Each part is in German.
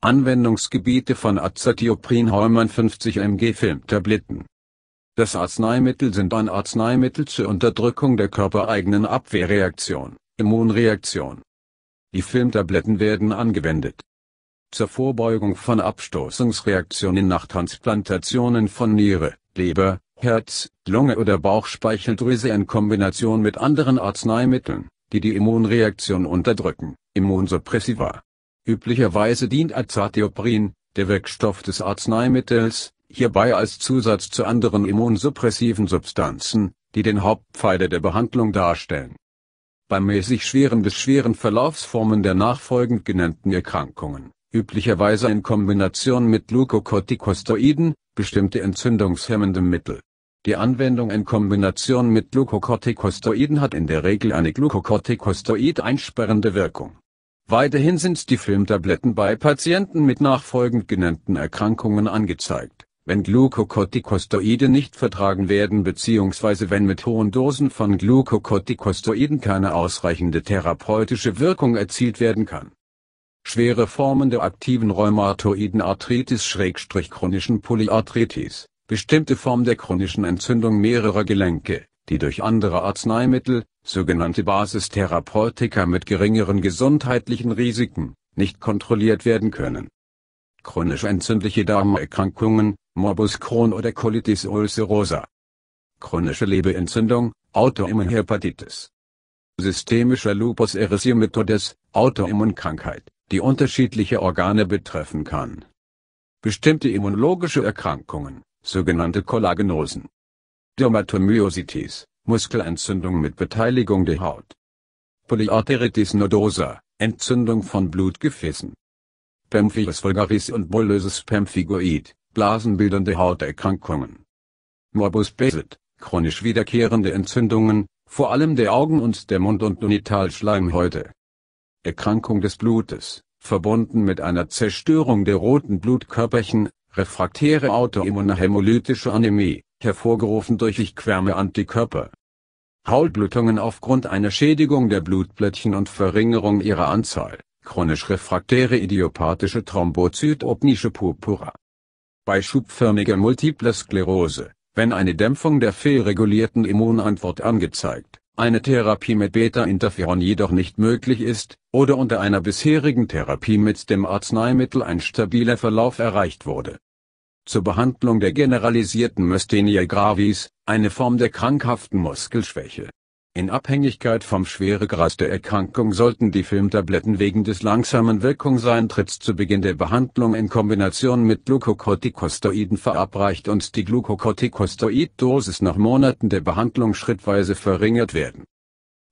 Anwendungsgebiete von Azathioprinon Heumann 50 mg Filmtabletten das Arzneimittel sind ein Arzneimittel zur Unterdrückung der körpereigenen Abwehrreaktion, Immunreaktion. Die Filmtabletten werden angewendet. Zur Vorbeugung von Abstoßungsreaktionen nach Transplantationen von Niere, Leber, Herz, Lunge oder Bauchspeicheldrüse in Kombination mit anderen Arzneimitteln, die die Immunreaktion unterdrücken, Immunsuppressiva. Üblicherweise dient Azathioprin, der Wirkstoff des Arzneimittels, hierbei als Zusatz zu anderen immunsuppressiven Substanzen, die den Hauptpfeiler der Behandlung darstellen. Bei mäßig schweren bis schweren Verlaufsformen der nachfolgend genannten Erkrankungen, üblicherweise in Kombination mit Glukokortikosteroiden, bestimmte entzündungshemmende Mittel. Die Anwendung in Kombination mit Glukokortikosteroiden hat in der Regel eine glukokortikosteroid einsperrende Wirkung Weiterhin sind die Filmtabletten bei Patienten mit nachfolgend genannten Erkrankungen angezeigt, wenn Glukokortikosteroide nicht vertragen werden bzw. wenn mit hohen Dosen von Glukokortikosteroiden keine ausreichende therapeutische Wirkung erzielt werden kann. Schwere Formen der aktiven rheumatoiden Arthritis-chronischen Polyarthritis, bestimmte Form der chronischen Entzündung mehrerer Gelenke, die durch andere Arzneimittel sogenannte Basistherapeutika mit geringeren gesundheitlichen Risiken, nicht kontrolliert werden können. Chronisch entzündliche Darmerkrankungen, Morbus Crohn oder Colitis ulcerosa. Chronische Lebeentzündung, Autoimmunhepatitis. Systemischer Lupus erythematodes, Autoimmunkrankheit, die unterschiedliche Organe betreffen kann. Bestimmte immunologische Erkrankungen, sogenannte Kollagenosen. Dermatomyositis, Muskelentzündung mit Beteiligung der Haut. Polyarteritis nodosa, Entzündung von Blutgefäßen. Pemphigus vulgaris und bullöses Pemphigoid, blasenbildende Hauterkrankungen. Morbus Besit, chronisch wiederkehrende Entzündungen, vor allem der Augen und der Mund- und Genitalschleimhäute. Erkrankung des Blutes, verbunden mit einer Zerstörung der roten Blutkörperchen, refraktäre autoimmune Anämie, hervorgerufen durch ich Antikörper. Hautblutungen aufgrund einer Schädigung der Blutplättchen und Verringerung ihrer Anzahl, chronisch refraktäre idiopathische Thrombozytopnische Purpura. Bei schubförmiger Multiple Sklerose, wenn eine Dämpfung der fehlregulierten Immunantwort angezeigt, eine Therapie mit Beta-Interferon jedoch nicht möglich ist, oder unter einer bisherigen Therapie mit dem Arzneimittel ein stabiler Verlauf erreicht wurde zur Behandlung der generalisierten Myasthenia gravis, eine Form der krankhaften Muskelschwäche. In Abhängigkeit vom Schweregrad der Erkrankung sollten die Filmtabletten wegen des langsamen Wirkungseintritts zu Beginn der Behandlung in Kombination mit Glukokortikosteroiden verabreicht und die Glukokortikosteroiddosis nach Monaten der Behandlung schrittweise verringert werden.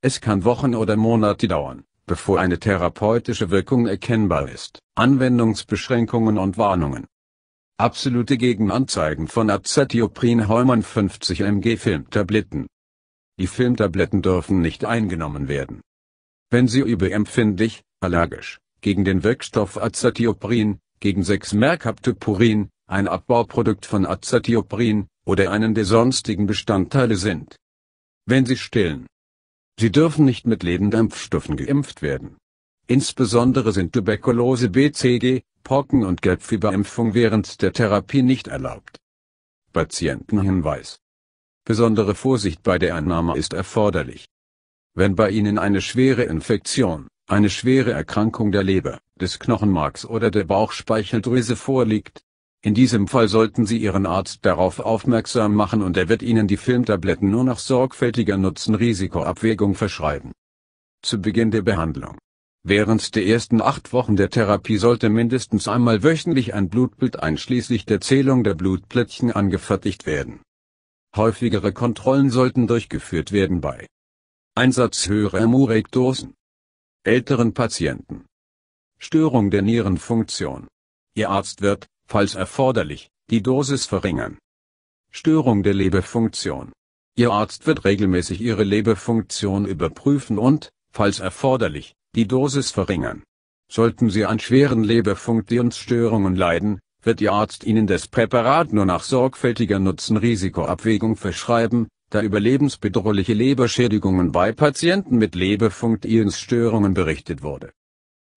Es kann Wochen oder Monate dauern, bevor eine therapeutische Wirkung erkennbar ist. Anwendungsbeschränkungen und Warnungen Absolute Gegenanzeigen von Azathioprin Heumann 50 mg Filmtabletten. Die Filmtabletten dürfen nicht eingenommen werden. Wenn sie überempfindlich, allergisch, gegen den Wirkstoff Azathioprin, gegen 6-Merkaptopurin, ein Abbauprodukt von Azathioprin, oder einen der sonstigen Bestandteile sind. Wenn sie stillen. Sie dürfen nicht mit Lebendampfstoffen geimpft werden. Insbesondere sind Tuberkulose BCG, Pocken- und Gelbfieberimpfung während der Therapie nicht erlaubt. Patientenhinweis. Besondere Vorsicht bei der Annahme ist erforderlich. Wenn bei Ihnen eine schwere Infektion, eine schwere Erkrankung der Leber, des Knochenmarks oder der Bauchspeicheldrüse vorliegt, in diesem Fall sollten Sie Ihren Arzt darauf aufmerksam machen und er wird Ihnen die Filmtabletten nur nach sorgfältiger nutzen risiko verschreiben. Zu Beginn der Behandlung Während der ersten acht Wochen der Therapie sollte mindestens einmal wöchentlich ein Blutbild einschließlich der Zählung der Blutplättchen angefertigt werden. Häufigere Kontrollen sollten durchgeführt werden bei Einsatz höherer Murekdosen, älteren Patienten, Störung der Nierenfunktion. Ihr Arzt wird, falls erforderlich, die Dosis verringern. Störung der Leberfunktion. Ihr Arzt wird regelmäßig Ihre Leberfunktion überprüfen und, falls erforderlich, die Dosis verringern. Sollten Sie an schweren Leberfunktionsstörungen leiden, wird Ihr Arzt Ihnen das Präparat nur nach sorgfältiger nutzen risiko verschreiben, da überlebensbedrohliche Leberschädigungen bei Patienten mit Leberfunktionsstörungen berichtet wurde.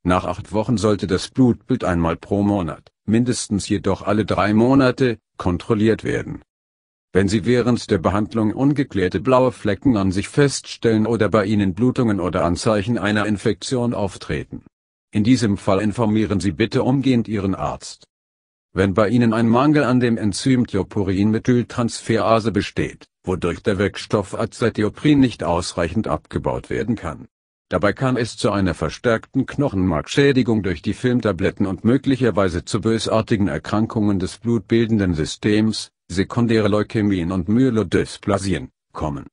Nach acht Wochen sollte das Blutbild einmal pro Monat, mindestens jedoch alle drei Monate, kontrolliert werden wenn Sie während der Behandlung ungeklärte blaue Flecken an sich feststellen oder bei Ihnen Blutungen oder Anzeichen einer Infektion auftreten. In diesem Fall informieren Sie bitte umgehend Ihren Arzt. Wenn bei Ihnen ein Mangel an dem Enzym Tiopurin-Methyltransferase besteht, wodurch der Wirkstoff Azathioprin nicht ausreichend abgebaut werden kann. Dabei kann es zu einer verstärkten Knochenmarkschädigung durch die Filmtabletten und möglicherweise zu bösartigen Erkrankungen des blutbildenden Systems, sekundäre Leukämien und Myelodysplasien, kommen.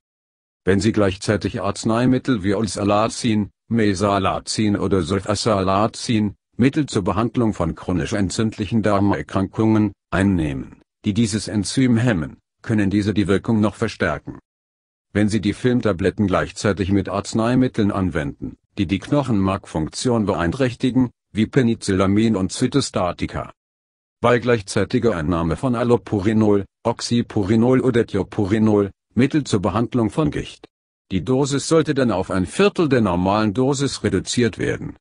Wenn Sie gleichzeitig Arzneimittel wie Ulsalazin, Mesalazin oder Sulfasalazin, Mittel zur Behandlung von chronisch entzündlichen Darmerkrankungen, einnehmen, die dieses Enzym hemmen, können diese die Wirkung noch verstärken. Wenn Sie die Filmtabletten gleichzeitig mit Arzneimitteln anwenden, die die Knochenmarkfunktion beeinträchtigen, wie Penicillamin und Zytostatika, bei gleichzeitiger Einnahme von Allopurinol, Oxypurinol oder Thiopurinol, Mittel zur Behandlung von Gicht. Die Dosis sollte dann auf ein Viertel der normalen Dosis reduziert werden.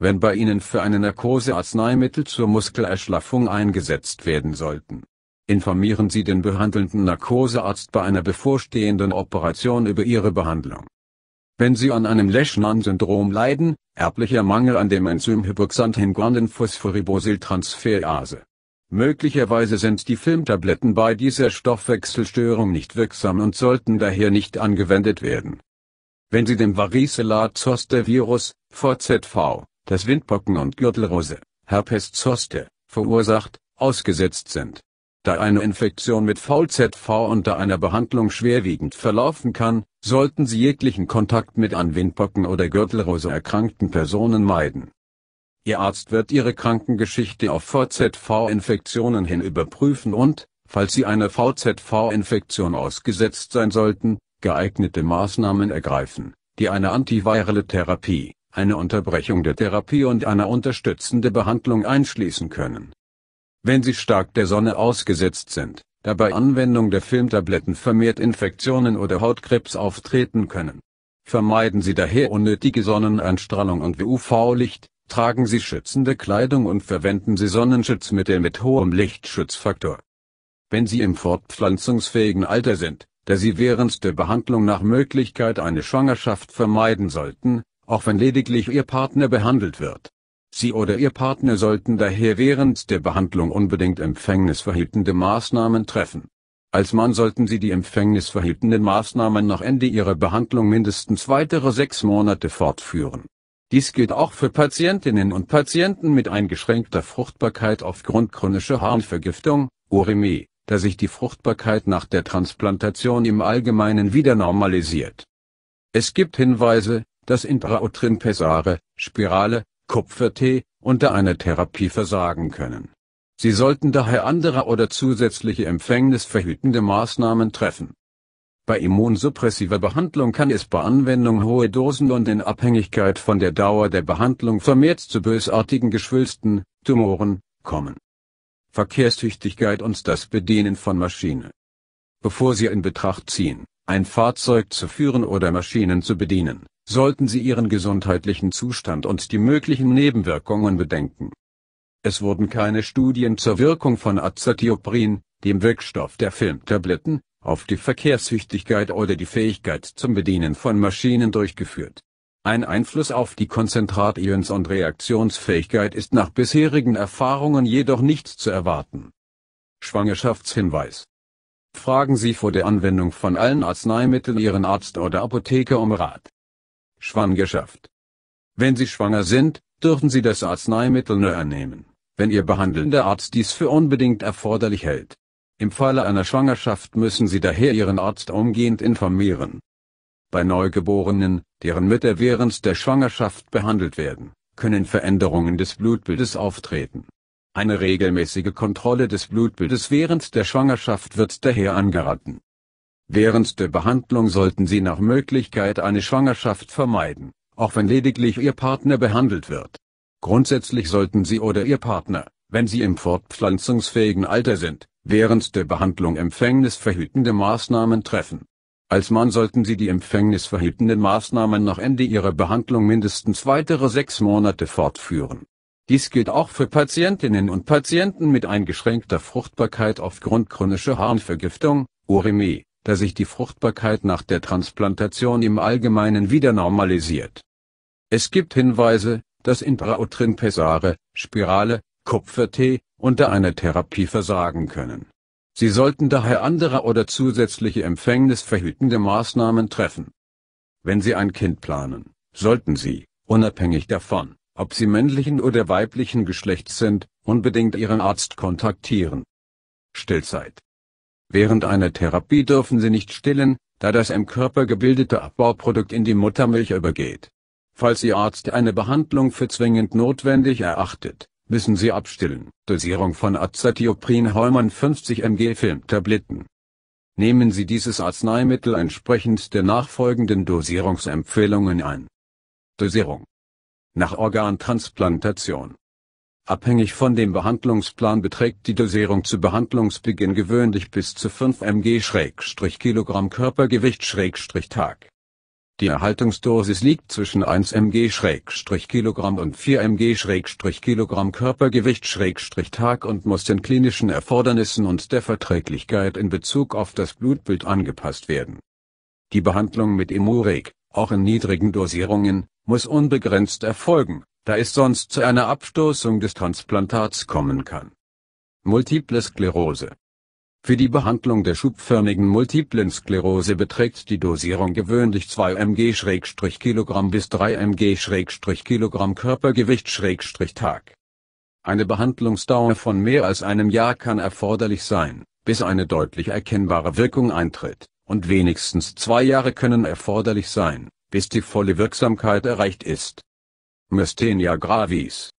Wenn bei Ihnen für eine Narkose Arzneimittel zur Muskelerschlaffung eingesetzt werden sollten, informieren Sie den behandelnden Narkosearzt bei einer bevorstehenden Operation über Ihre Behandlung. Wenn Sie an einem Leschnan-Syndrom leiden, erblicher Mangel an dem Enzym hypoxanthin Hypoxanthinguanin-Phosphoribosyltransferase, Möglicherweise sind die Filmtabletten bei dieser Stoffwechselstörung nicht wirksam und sollten daher nicht angewendet werden. Wenn Sie dem Varicella-Zoster-Virus, VZV, das Windpocken- und Gürtelrose, Herpes-Zoster, verursacht, ausgesetzt sind. Da eine Infektion mit VZV unter einer Behandlung schwerwiegend verlaufen kann, sollten Sie jeglichen Kontakt mit an Windpocken oder Gürtelrose erkrankten Personen meiden Ihr Arzt wird Ihre Krankengeschichte auf VZV-Infektionen hin überprüfen und, falls Sie einer VZV-Infektion ausgesetzt sein sollten, geeignete Maßnahmen ergreifen, die eine antivirale Therapie, eine Unterbrechung der Therapie und eine unterstützende Behandlung einschließen können. Wenn Sie stark der Sonne ausgesetzt sind, da bei Anwendung der Filmtabletten vermehrt Infektionen oder Hautkrebs auftreten können. Vermeiden Sie daher unnötige Sonneneinstrahlung und UV-Licht, Tragen Sie schützende Kleidung und verwenden Sie Sonnenschutzmittel mit hohem Lichtschutzfaktor. Wenn Sie im fortpflanzungsfähigen Alter sind, da Sie während der Behandlung nach Möglichkeit eine Schwangerschaft vermeiden sollten, auch wenn lediglich Ihr Partner behandelt wird. Sie oder Ihr Partner sollten daher während der Behandlung unbedingt empfängnisverhütende Maßnahmen treffen. Als Mann sollten Sie die empfängnisverhütenden Maßnahmen nach Ende Ihrer Behandlung mindestens weitere sechs Monate fortführen dies gilt auch für Patientinnen und Patienten mit eingeschränkter Fruchtbarkeit aufgrund chronischer Harnvergiftung Uremie, da sich die Fruchtbarkeit nach der Transplantation im Allgemeinen wieder normalisiert. Es gibt Hinweise, dass Intrautrinpessare, Spirale, Kupfertee, unter einer Therapie versagen können. Sie sollten daher andere oder zusätzliche empfängnisverhütende Maßnahmen treffen bei immunsuppressiver Behandlung kann es bei Anwendung hohe Dosen und in Abhängigkeit von der Dauer der Behandlung vermehrt zu bösartigen Geschwülsten, Tumoren, kommen. Verkehrstüchtigkeit und das Bedienen von Maschine. Bevor Sie in Betracht ziehen, ein Fahrzeug zu führen oder Maschinen zu bedienen, sollten Sie Ihren gesundheitlichen Zustand und die möglichen Nebenwirkungen bedenken. Es wurden keine Studien zur Wirkung von Azathioprin, dem Wirkstoff der Filmtabletten, auf die Verkehrssüchtigkeit oder die Fähigkeit zum Bedienen von Maschinen durchgeführt. Ein Einfluss auf die Konzentrations- und Reaktionsfähigkeit ist nach bisherigen Erfahrungen jedoch nicht zu erwarten. Schwangerschaftshinweis. Fragen Sie vor der Anwendung von allen Arzneimitteln Ihren Arzt oder Apotheker um Rat. Schwangerschaft. Wenn Sie schwanger sind, dürfen Sie das Arzneimittel nur annehmen, wenn Ihr behandelnder Arzt dies für unbedingt erforderlich hält. Im Falle einer Schwangerschaft müssen sie daher ihren Arzt umgehend informieren. Bei Neugeborenen, deren Mütter während der Schwangerschaft behandelt werden, können Veränderungen des Blutbildes auftreten. Eine regelmäßige Kontrolle des Blutbildes während der Schwangerschaft wird daher angeraten. Während der Behandlung sollten Sie nach Möglichkeit eine Schwangerschaft vermeiden, auch wenn lediglich Ihr Partner behandelt wird. Grundsätzlich sollten Sie oder Ihr Partner, wenn Sie im fortpflanzungsfähigen Alter sind, während der Behandlung empfängnisverhütende Maßnahmen treffen. Als Mann sollten Sie die empfängnisverhütenden Maßnahmen nach Ende Ihrer Behandlung mindestens weitere sechs Monate fortführen. Dies gilt auch für Patientinnen und Patienten mit eingeschränkter Fruchtbarkeit aufgrund chronischer Harnvergiftung, Uremie, da sich die Fruchtbarkeit nach der Transplantation im Allgemeinen wieder normalisiert. Es gibt Hinweise, dass Intrautrin Pesare, Spirale, Kupfertee, unter einer Therapie versagen können. Sie sollten daher andere oder zusätzliche empfängnisverhütende Maßnahmen treffen. Wenn Sie ein Kind planen, sollten Sie, unabhängig davon, ob Sie männlichen oder weiblichen Geschlechts sind, unbedingt Ihren Arzt kontaktieren. Stillzeit. Während einer Therapie dürfen Sie nicht stillen, da das im Körper gebildete Abbauprodukt in die Muttermilch übergeht. Falls Ihr Arzt eine Behandlung für zwingend notwendig erachtet, müssen Sie abstillen. Dosierung von Azathioprin Heumann 50 mg Filmtabletten. Nehmen Sie dieses Arzneimittel entsprechend der nachfolgenden Dosierungsempfehlungen ein. Dosierung. Nach Organtransplantation. Abhängig von dem Behandlungsplan beträgt die Dosierung zu Behandlungsbeginn gewöhnlich bis zu 5 mg-Kilogramm Körpergewicht-Tag. Die Erhaltungsdosis liegt zwischen 1 mg/kg und 4 mg/kg Körpergewicht/Tag und muss den klinischen Erfordernissen und der Verträglichkeit in Bezug auf das Blutbild angepasst werden. Die Behandlung mit Imurek, auch in niedrigen Dosierungen, muss unbegrenzt erfolgen, da es sonst zu einer Abstoßung des Transplantats kommen kann. Multiple Sklerose für die Behandlung der schubförmigen Multiplen Sklerose beträgt die Dosierung gewöhnlich 2 mg/kg bis 3 mg/kg Körpergewicht/Tag. Eine Behandlungsdauer von mehr als einem Jahr kann erforderlich sein, bis eine deutlich erkennbare Wirkung eintritt, und wenigstens zwei Jahre können erforderlich sein, bis die volle Wirksamkeit erreicht ist. Mystenia gravis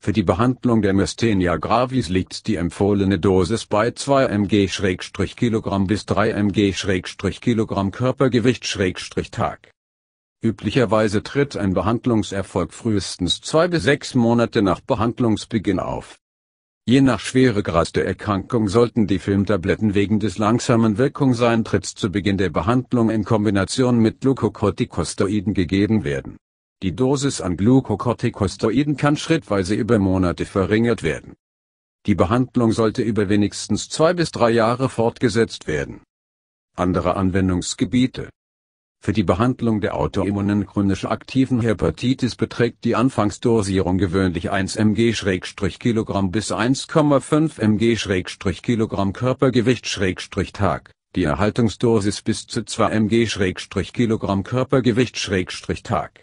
für die Behandlung der Myasthenia gravis liegt die empfohlene Dosis bei 2 mg/kg bis 3 mg/kg Körpergewicht/Tag. Üblicherweise tritt ein Behandlungserfolg frühestens zwei bis sechs Monate nach Behandlungsbeginn auf. Je nach Schweregrad der Erkrankung sollten die Filmtabletten wegen des langsamen Wirkungseintritts zu Beginn der Behandlung in Kombination mit Glukokortikosteroiden gegeben werden die Dosis an Glukokortikosteroiden kann schrittweise über Monate verringert werden. Die Behandlung sollte über wenigstens zwei bis drei Jahre fortgesetzt werden. Andere Anwendungsgebiete Für die Behandlung der autoimmunen chronisch aktiven Hepatitis beträgt die Anfangsdosierung gewöhnlich 1 mg/kg bis 1,5 mg/kg Körpergewicht/Tag, die Erhaltungsdosis bis zu 2 mg/kg Körpergewicht/Tag.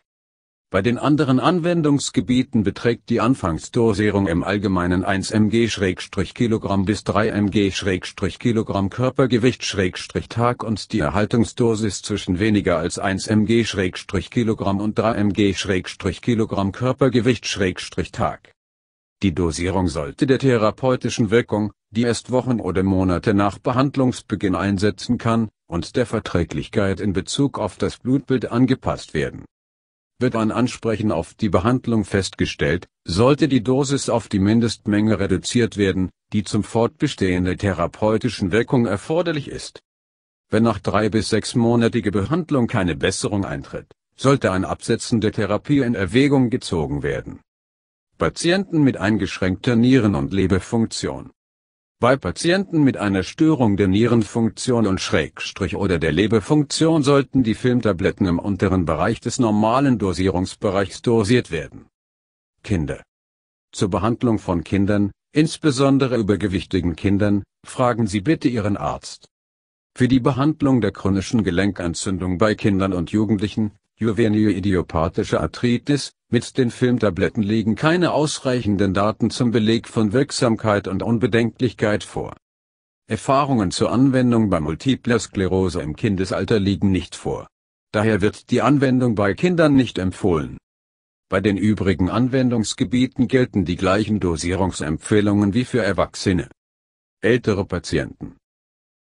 Bei den anderen Anwendungsgebieten beträgt die Anfangsdosierung im Allgemeinen 1 mg/kg bis 3 mg/kg Körpergewicht/Tag und die Erhaltungsdosis zwischen weniger als 1 mg/kg und 3 mg/kg Körpergewicht/Tag. Die Dosierung sollte der therapeutischen Wirkung, die erst Wochen oder Monate nach Behandlungsbeginn einsetzen kann, und der Verträglichkeit in Bezug auf das Blutbild angepasst werden wird ein Ansprechen auf die Behandlung festgestellt, sollte die Dosis auf die Mindestmenge reduziert werden, die zum Fortbestehen der therapeutischen Wirkung erforderlich ist. Wenn nach drei bis sechsmonatiger Behandlung keine Besserung eintritt, sollte ein Absetzen der Therapie in Erwägung gezogen werden. Patienten mit eingeschränkter Nieren- und Leberfunktion bei Patienten mit einer Störung der Nierenfunktion und Schrägstrich oder der Lebefunktion sollten die Filmtabletten im unteren Bereich des normalen Dosierungsbereichs dosiert werden. Kinder. Zur Behandlung von Kindern, insbesondere übergewichtigen Kindern, fragen Sie bitte Ihren Arzt. Für die Behandlung der chronischen Gelenkentzündung bei Kindern und Jugendlichen juvenile idiopathische Arthritis, mit den Filmtabletten liegen keine ausreichenden Daten zum Beleg von Wirksamkeit und Unbedenklichkeit vor. Erfahrungen zur Anwendung bei multipler Sklerose im Kindesalter liegen nicht vor. Daher wird die Anwendung bei Kindern nicht empfohlen. Bei den übrigen Anwendungsgebieten gelten die gleichen Dosierungsempfehlungen wie für Erwachsene. Ältere Patienten.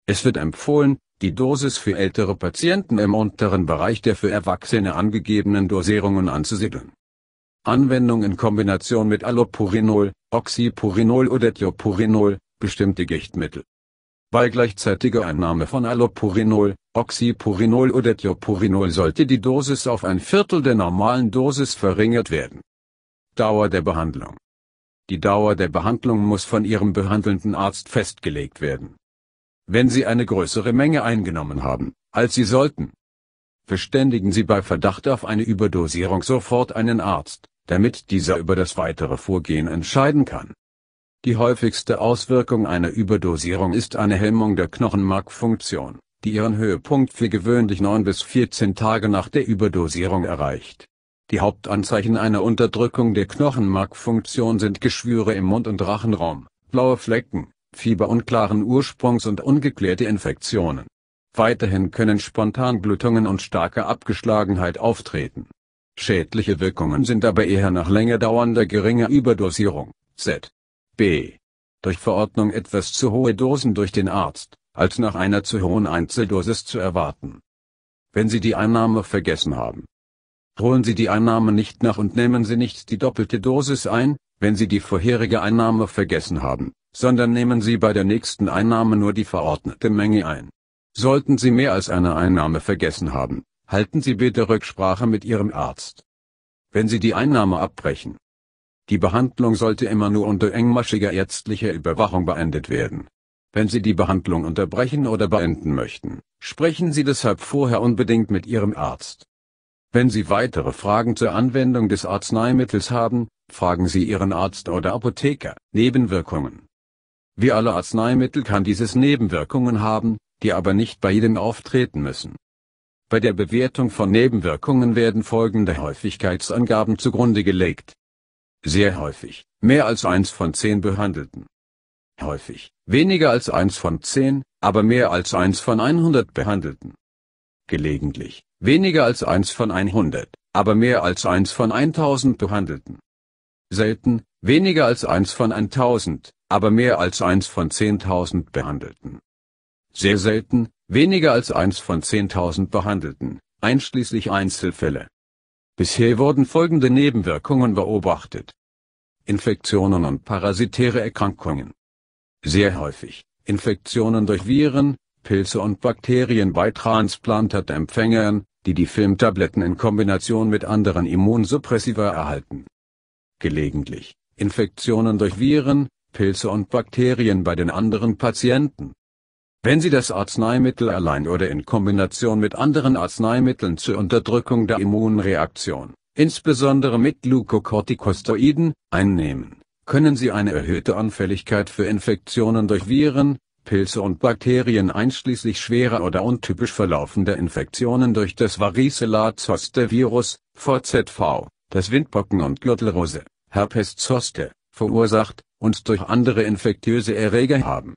Es wird empfohlen, die Dosis für ältere Patienten im unteren Bereich der für Erwachsene angegebenen Dosierungen anzusiedeln. Anwendung in Kombination mit Allopurinol, Oxypurinol oder Thiopurinol, bestimmte Gichtmittel. Bei gleichzeitiger Einnahme von Allopurinol, Oxypurinol oder Thiopurinol sollte die Dosis auf ein Viertel der normalen Dosis verringert werden. Dauer der Behandlung Die Dauer der Behandlung muss von Ihrem behandelnden Arzt festgelegt werden wenn sie eine größere Menge eingenommen haben, als sie sollten. Verständigen Sie bei Verdacht auf eine Überdosierung sofort einen Arzt, damit dieser über das weitere Vorgehen entscheiden kann. Die häufigste Auswirkung einer Überdosierung ist eine Hemmung der Knochenmarkfunktion, die ihren Höhepunkt für gewöhnlich 9 bis 14 Tage nach der Überdosierung erreicht. Die Hauptanzeichen einer Unterdrückung der Knochenmarkfunktion sind Geschwüre im Mund- und Rachenraum, blaue Flecken, Fieber unklaren Ursprungs und ungeklärte Infektionen. Weiterhin können spontan Blutungen und starke Abgeschlagenheit auftreten. Schädliche Wirkungen sind aber eher nach länger dauernder geringer Überdosierung, Z. B. Durch Verordnung etwas zu hohe Dosen durch den Arzt, als nach einer zu hohen Einzeldosis zu erwarten. Wenn Sie die Einnahme vergessen haben. Holen Sie die Einnahme nicht nach und nehmen Sie nicht die doppelte Dosis ein, wenn Sie die vorherige Einnahme vergessen haben, sondern nehmen Sie bei der nächsten Einnahme nur die verordnete Menge ein. Sollten Sie mehr als eine Einnahme vergessen haben, halten Sie bitte Rücksprache mit Ihrem Arzt. Wenn Sie die Einnahme abbrechen. Die Behandlung sollte immer nur unter engmaschiger ärztlicher Überwachung beendet werden. Wenn Sie die Behandlung unterbrechen oder beenden möchten, sprechen Sie deshalb vorher unbedingt mit Ihrem Arzt. Wenn Sie weitere Fragen zur Anwendung des Arzneimittels haben, fragen Sie Ihren Arzt oder Apotheker. Nebenwirkungen wie alle Arzneimittel kann dieses Nebenwirkungen haben, die aber nicht bei jedem auftreten müssen. Bei der Bewertung von Nebenwirkungen werden folgende Häufigkeitsangaben zugrunde gelegt. Sehr häufig, mehr als eins von zehn Behandelten. Häufig, weniger als eins von zehn, aber mehr als eins von 100 Behandelten. Gelegentlich, weniger als eins von 100, aber mehr als eins von 1000 Behandelten. Selten, weniger als eins von 1000, aber mehr als eins von 10.000 behandelten. Sehr selten, weniger als eins von 10.000 behandelten, einschließlich Einzelfälle. Bisher wurden folgende Nebenwirkungen beobachtet. Infektionen und parasitäre Erkrankungen. Sehr häufig, Infektionen durch Viren, Pilze und Bakterien bei Transplantatempfängern, die die Filmtabletten in Kombination mit anderen Immunsuppressiva erhalten. Gelegentlich, Infektionen durch Viren, Pilze und Bakterien bei den anderen Patienten. Wenn Sie das Arzneimittel allein oder in Kombination mit anderen Arzneimitteln zur Unterdrückung der Immunreaktion, insbesondere mit Glukokortikosteroiden, einnehmen, können Sie eine erhöhte Anfälligkeit für Infektionen durch Viren, Pilze und Bakterien einschließlich schwerer oder untypisch verlaufender Infektionen durch das Varicella-Zoster-Virus, VZV, das Windpocken und Gürtelrose, Herpes zoster, verursacht, und durch andere infektiöse Erreger haben.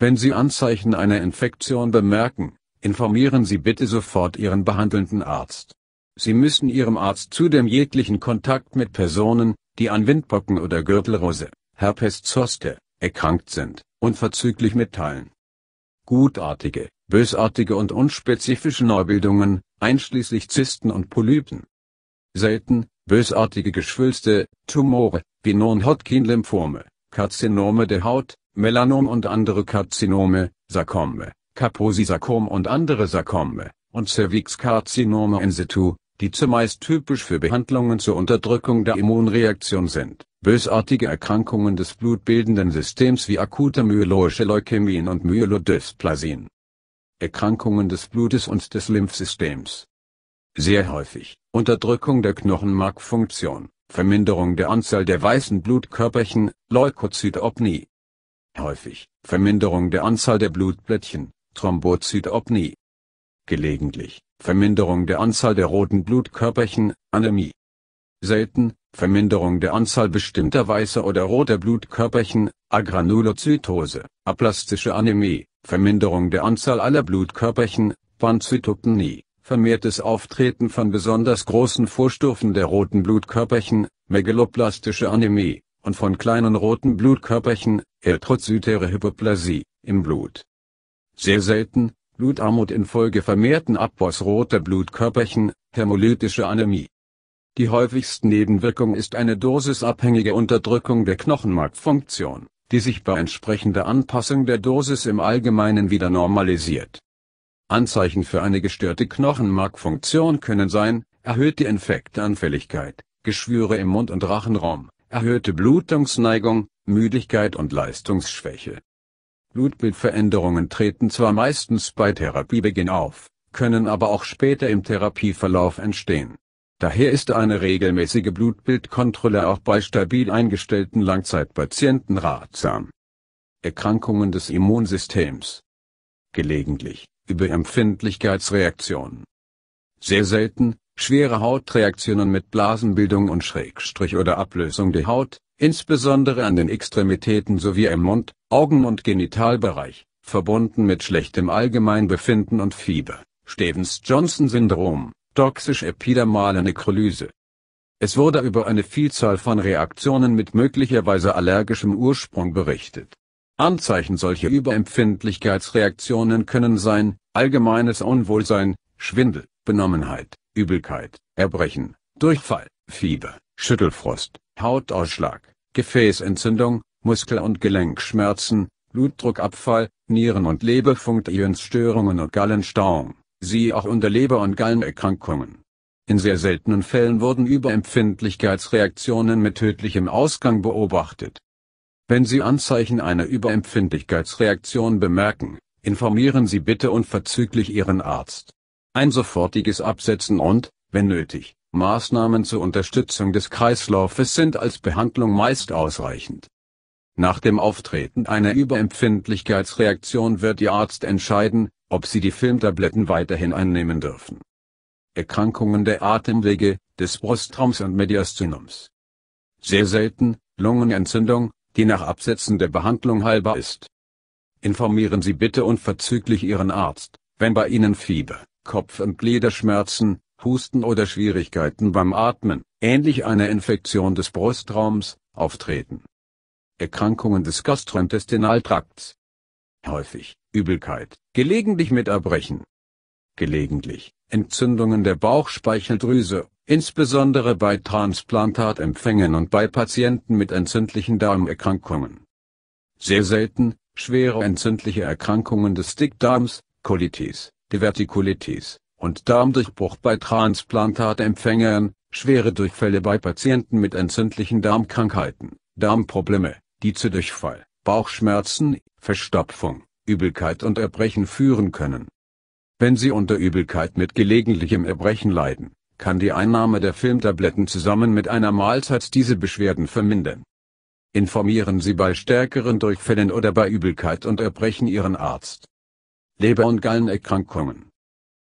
Wenn Sie Anzeichen einer Infektion bemerken, informieren Sie bitte sofort Ihren behandelnden Arzt. Sie müssen Ihrem Arzt zudem jeglichen Kontakt mit Personen, die an Windpocken oder Gürtelrose, Herpes zoster, erkrankt sind, unverzüglich mitteilen. Gutartige, bösartige und unspezifische Neubildungen, einschließlich Zysten und Polypen. Selten, bösartige Geschwülste, Tumore, wie Non-Hodgkin-Lymphome, Karzinome der Haut, Melanom und andere Karzinome, Sarkome, Kaposi-Sarkom und andere Sarkome, und Cervix-Karzinome in situ, die zumeist typisch für Behandlungen zur Unterdrückung der Immunreaktion sind. Bösartige Erkrankungen des blutbildenden Systems wie akute myeloische Leukämien und Myelodysplasien. Erkrankungen des Blutes und des Lymphsystems sehr häufig, Unterdrückung der Knochenmarkfunktion, Verminderung der Anzahl der weißen Blutkörperchen, Leukozytopnie. Häufig, Verminderung der Anzahl der Blutplättchen, Thrombozytopenie. Gelegentlich, Verminderung der Anzahl der roten Blutkörperchen, Anämie. Selten, Verminderung der Anzahl bestimmter weißer oder roter Blutkörperchen, Agranulozytose, aplastische Anämie, Verminderung der Anzahl aller Blutkörperchen, Panzytopenie vermehrtes Auftreten von besonders großen Vorstufen der roten Blutkörperchen, megaloplastische Anämie, und von kleinen roten Blutkörperchen, erythrozytäre Hypoplasie, im Blut. Sehr selten, Blutarmut infolge vermehrten Abbaus roter Blutkörperchen, hämolytische Anämie. Die häufigste Nebenwirkung ist eine dosisabhängige Unterdrückung der Knochenmarkfunktion, die sich bei entsprechender Anpassung der Dosis im Allgemeinen wieder normalisiert Anzeichen für eine gestörte Knochenmarkfunktion können sein, erhöhte Infektanfälligkeit, Geschwüre im Mund- und Rachenraum, erhöhte Blutungsneigung, Müdigkeit und Leistungsschwäche. Blutbildveränderungen treten zwar meistens bei Therapiebeginn auf, können aber auch später im Therapieverlauf entstehen. Daher ist eine regelmäßige Blutbildkontrolle auch bei stabil eingestellten Langzeitpatienten ratsam. Erkrankungen des Immunsystems. Gelegentlich über Empfindlichkeitsreaktionen. Sehr selten, schwere Hautreaktionen mit Blasenbildung und Schrägstrich oder Ablösung der Haut, insbesondere an den Extremitäten sowie im Mund, Augen- und Genitalbereich, verbunden mit schlechtem Allgemeinbefinden und Fieber, Stevens-Johnson-Syndrom, toxisch epidermale Nekrolyse. Es wurde über eine Vielzahl von Reaktionen mit möglicherweise allergischem Ursprung berichtet. Anzeichen solcher Überempfindlichkeitsreaktionen können sein, allgemeines Unwohlsein, Schwindel, Benommenheit, Übelkeit, Erbrechen, Durchfall, Fieber, Schüttelfrost, Hautausschlag, Gefäßentzündung, Muskel- und Gelenkschmerzen, Blutdruckabfall, Nieren- und Leberfunktionsstörungen und Gallenstauung, sie auch unter Leber- und Gallenerkrankungen. In sehr seltenen Fällen wurden Überempfindlichkeitsreaktionen mit tödlichem Ausgang beobachtet wenn Sie Anzeichen einer Überempfindlichkeitsreaktion bemerken, informieren Sie bitte unverzüglich Ihren Arzt. Ein sofortiges Absetzen und, wenn nötig, Maßnahmen zur Unterstützung des Kreislaufes sind als Behandlung meist ausreichend. Nach dem Auftreten einer Überempfindlichkeitsreaktion wird Ihr Arzt entscheiden, ob Sie die Filmtabletten weiterhin einnehmen dürfen. Erkrankungen der Atemwege, des Brustraums und Mediastinums. Sehr selten, Lungenentzündung, die nach Absetzen der Behandlung heilbar ist. Informieren Sie bitte unverzüglich Ihren Arzt, wenn bei Ihnen Fieber, Kopf- und Gliederschmerzen, Husten oder Schwierigkeiten beim Atmen, ähnlich einer Infektion des Brustraums, auftreten. Erkrankungen des Gastrointestinaltrakts. Häufig, Übelkeit, gelegentlich mit Erbrechen. Gelegentlich, Entzündungen der Bauchspeicheldrüse insbesondere bei Transplantatempfängern und bei Patienten mit entzündlichen Darmerkrankungen. Sehr selten, schwere entzündliche Erkrankungen des Dickdarms, Colitis, Divertikulitis und Darmdurchbruch bei Transplantatempfängern, schwere Durchfälle bei Patienten mit entzündlichen Darmkrankheiten, Darmprobleme, die zu Durchfall, Bauchschmerzen, Verstopfung, Übelkeit und Erbrechen führen können. Wenn Sie unter Übelkeit mit gelegentlichem Erbrechen leiden, kann die Einnahme der Filmtabletten zusammen mit einer Mahlzeit diese Beschwerden vermindern. Informieren Sie bei stärkeren Durchfällen oder bei Übelkeit und Erbrechen Ihren Arzt. Leber- und Gallenerkrankungen.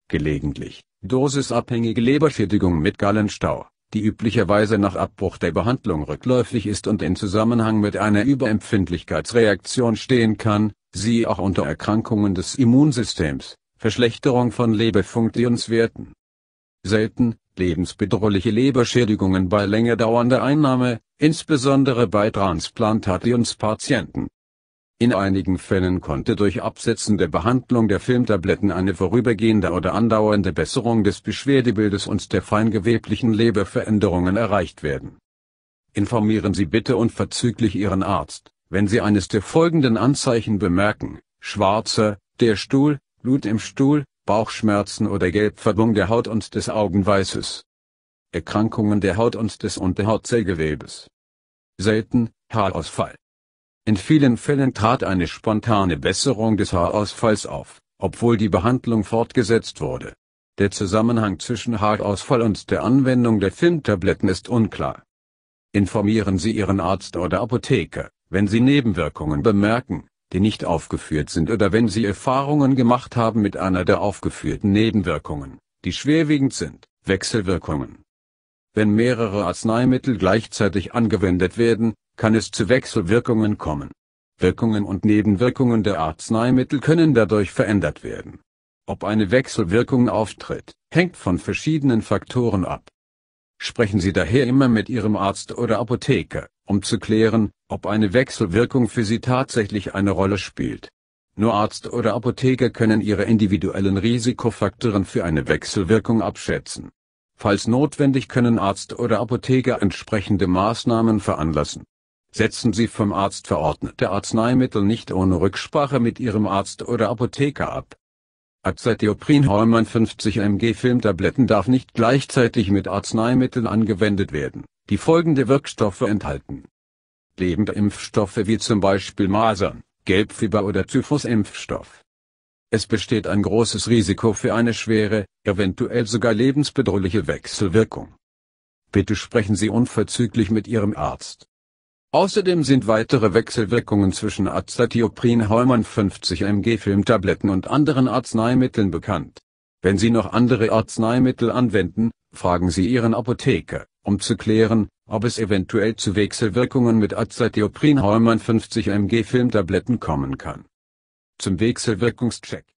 Gelegentlich, dosisabhängige Leberschädigung mit Gallenstau, die üblicherweise nach Abbruch der Behandlung rückläufig ist und in Zusammenhang mit einer Überempfindlichkeitsreaktion stehen kann, siehe auch unter Erkrankungen des Immunsystems, Verschlechterung von Leberfunktionswerten selten, lebensbedrohliche Leberschädigungen bei länger dauernder Einnahme, insbesondere bei Transplantationspatienten. In einigen Fällen konnte durch Absetzen der Behandlung der Filmtabletten eine vorübergehende oder andauernde Besserung des Beschwerdebildes und der feingeweblichen Leberveränderungen erreicht werden. Informieren Sie bitte unverzüglich Ihren Arzt, wenn Sie eines der folgenden Anzeichen bemerken, schwarzer, der Stuhl, Blut im Stuhl, Bauchschmerzen oder Gelbfärbung der Haut und des Augenweißes. Erkrankungen der Haut und des Unterhautzellgewebes. Selten, Haarausfall. In vielen Fällen trat eine spontane Besserung des Haarausfalls auf, obwohl die Behandlung fortgesetzt wurde. Der Zusammenhang zwischen Haarausfall und der Anwendung der Filmtabletten ist unklar. Informieren Sie Ihren Arzt oder Apotheker, wenn Sie Nebenwirkungen bemerken, die nicht aufgeführt sind oder wenn Sie Erfahrungen gemacht haben mit einer der aufgeführten Nebenwirkungen, die schwerwiegend sind, Wechselwirkungen. Wenn mehrere Arzneimittel gleichzeitig angewendet werden, kann es zu Wechselwirkungen kommen. Wirkungen und Nebenwirkungen der Arzneimittel können dadurch verändert werden. Ob eine Wechselwirkung auftritt, hängt von verschiedenen Faktoren ab. Sprechen Sie daher immer mit Ihrem Arzt oder Apotheker, um zu klären, ob eine Wechselwirkung für sie tatsächlich eine Rolle spielt. Nur Arzt oder Apotheker können ihre individuellen Risikofaktoren für eine Wechselwirkung abschätzen. Falls notwendig können Arzt oder Apotheker entsprechende Maßnahmen veranlassen. Setzen Sie vom Arzt verordnete Arzneimittel nicht ohne Rücksprache mit Ihrem Arzt oder Apotheker ab. Azathioprinorman Hormon 50 mg Filmtabletten darf nicht gleichzeitig mit Arzneimitteln angewendet werden, die folgende Wirkstoffe enthalten lebende Impfstoffe wie zum Beispiel Masern, Gelbfieber oder Typhusimpfstoff. Es besteht ein großes Risiko für eine schwere, eventuell sogar lebensbedrohliche Wechselwirkung. Bitte sprechen Sie unverzüglich mit Ihrem Arzt. Außerdem sind weitere Wechselwirkungen zwischen Azathioprin Heumann 50 mg Filmtabletten und anderen Arzneimitteln bekannt. Wenn Sie noch andere Arzneimittel anwenden, fragen Sie Ihren Apotheker, um zu klären, ob es eventuell zu Wechselwirkungen mit Azathioprinorman 50 mg Filmtabletten kommen kann. Zum Wechselwirkungscheck